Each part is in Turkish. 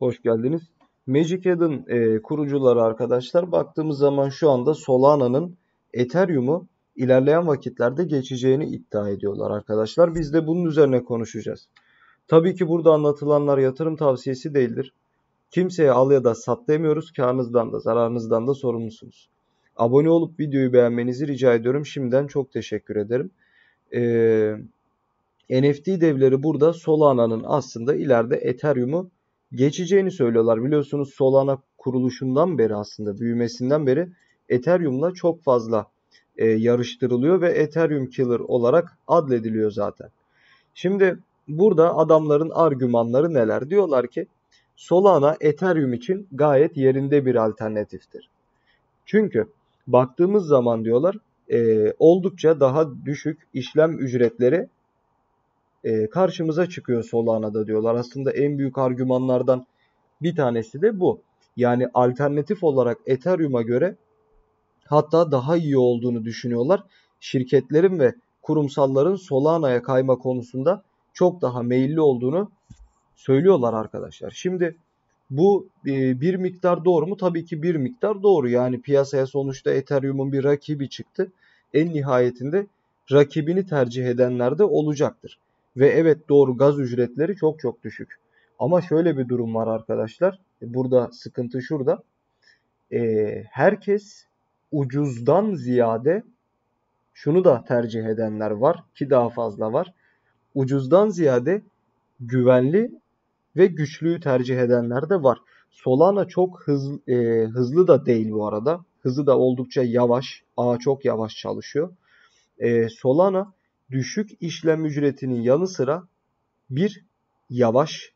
Hoş geldiniz. Magic Eden e, kurucuları arkadaşlar baktığımız zaman şu anda Solana'nın Ethereum'u ilerleyen vakitlerde geçeceğini iddia ediyorlar arkadaşlar. Biz de bunun üzerine konuşacağız. Tabii ki burada anlatılanlar yatırım tavsiyesi değildir. Kimseye al ya da sat demiyoruz. Karnınızdan da zararınızdan da sorumlusunuz. Abone olup videoyu beğenmenizi rica ediyorum. Şimdiden çok teşekkür ederim. Ee, NFT devleri burada Solana'nın aslında ileride Ethereum'u geçeceğini söylüyorlar. Biliyorsunuz Solana kuruluşundan beri aslında büyümesinden beri Ethereum'la çok fazla e, yarıştırılıyor ve Ethereum Killer olarak adlediliyor zaten. Şimdi burada adamların argümanları neler? Diyorlar ki Solana Ethereum için gayet yerinde bir alternatiftir. Çünkü baktığımız zaman diyorlar e, oldukça daha düşük işlem ücretleri e, karşımıza çıkıyor Solana'da diyorlar. Aslında en büyük argümanlardan bir tanesi de bu. Yani alternatif olarak Ethereum'a göre hatta daha iyi olduğunu düşünüyorlar. Şirketlerin ve kurumsalların Solana'ya kayma konusunda çok daha meyilli olduğunu söylüyorlar arkadaşlar. Şimdi bu e, bir miktar doğru mu? Tabii ki bir miktar doğru. Yani piyasaya sonuçta Ethereum'un bir rakibi çıktı. En nihayetinde rakibini tercih edenler de olacaktır. Ve evet doğru gaz ücretleri çok çok düşük. Ama şöyle bir durum var arkadaşlar. E, burada sıkıntı şurada. Ee, herkes ucuzdan ziyade şunu da tercih edenler var ki daha fazla var. Ucuzdan ziyade güvenli ve güçlüyü tercih edenler de var. Solana çok hız, e, hızlı da değil bu arada. Hızı da oldukça yavaş. Ağ çok yavaş çalışıyor. E, Solana düşük işlem ücretinin yanı sıra 1. Yavaş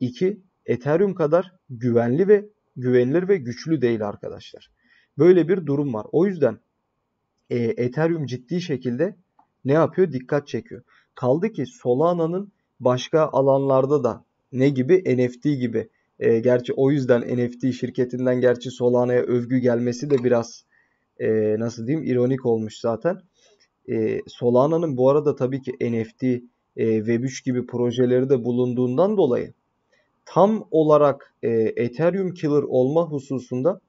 2. Ethereum kadar güvenli ve güvenilir ve güçlü değil arkadaşlar. Böyle bir durum var. O yüzden e, Ethereum ciddi şekilde ne yapıyor? Dikkat çekiyor. Kaldı ki Solana'nın başka alanlarda da ne gibi? NFT gibi. E, gerçi o yüzden NFT şirketinden gerçi Solana'ya övgü gelmesi de biraz e, nasıl diyeyim ironik olmuş zaten. Ee, Solana'nın bu arada tabii ki NFT, e, Web3 gibi projeleri de bulunduğundan dolayı tam olarak e, Ethereum Killer olma hususunda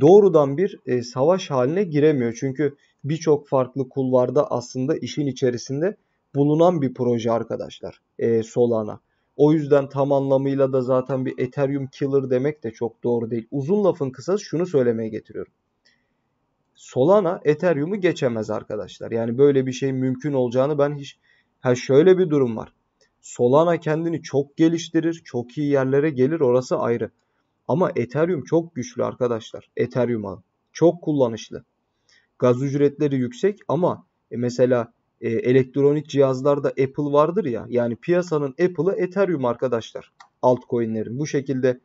doğrudan bir e, savaş haline giremiyor. Çünkü birçok farklı kulvarda aslında işin içerisinde bulunan bir proje arkadaşlar Solana. O yüzden tam anlamıyla da zaten bir Ethereum Killer demek de çok doğru değil. Uzun lafın kısası şunu söylemeye getiriyorum. Solana Ethereum'u geçemez arkadaşlar. Yani böyle bir şey mümkün olacağını ben hiç... Ha şöyle bir durum var. Solana kendini çok geliştirir, çok iyi yerlere gelir orası ayrı. Ama Ethereum çok güçlü arkadaşlar. Ethereum ağı. Çok kullanışlı. Gaz ücretleri yüksek ama e, mesela e, elektronik cihazlarda Apple vardır ya. Yani piyasanın Apple'ı Ethereum arkadaşlar. Altcoin'lerin bu şekilde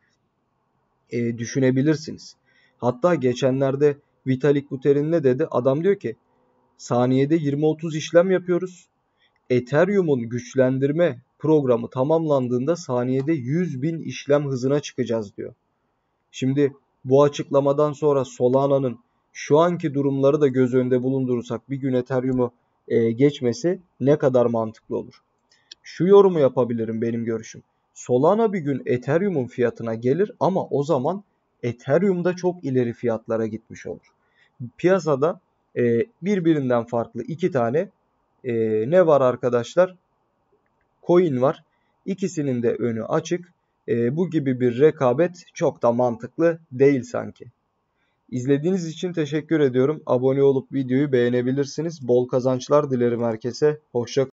e, düşünebilirsiniz. Hatta geçenlerde Vitalik Buterin ne dedi? Adam diyor ki saniyede 20-30 işlem yapıyoruz. Ethereum'un güçlendirme programı tamamlandığında saniyede 100 bin işlem hızına çıkacağız diyor. Şimdi bu açıklamadan sonra Solana'nın şu anki durumları da göz önünde bulundurursak bir gün Ethereum'u e, geçmesi ne kadar mantıklı olur? Şu yorumu yapabilirim benim görüşüm. Solana bir gün Ethereum'un fiyatına gelir ama o zaman Ethereum'da çok ileri fiyatlara gitmiş olur piyasada e, birbirinden farklı iki tane e, ne var arkadaşlar? Coin var. İkisinin de önü açık. E, bu gibi bir rekabet çok da mantıklı değil sanki. İzlediğiniz için teşekkür ediyorum. Abone olup videoyu beğenebilirsiniz. Bol kazançlar dilerim herkese. Hoşçakalın.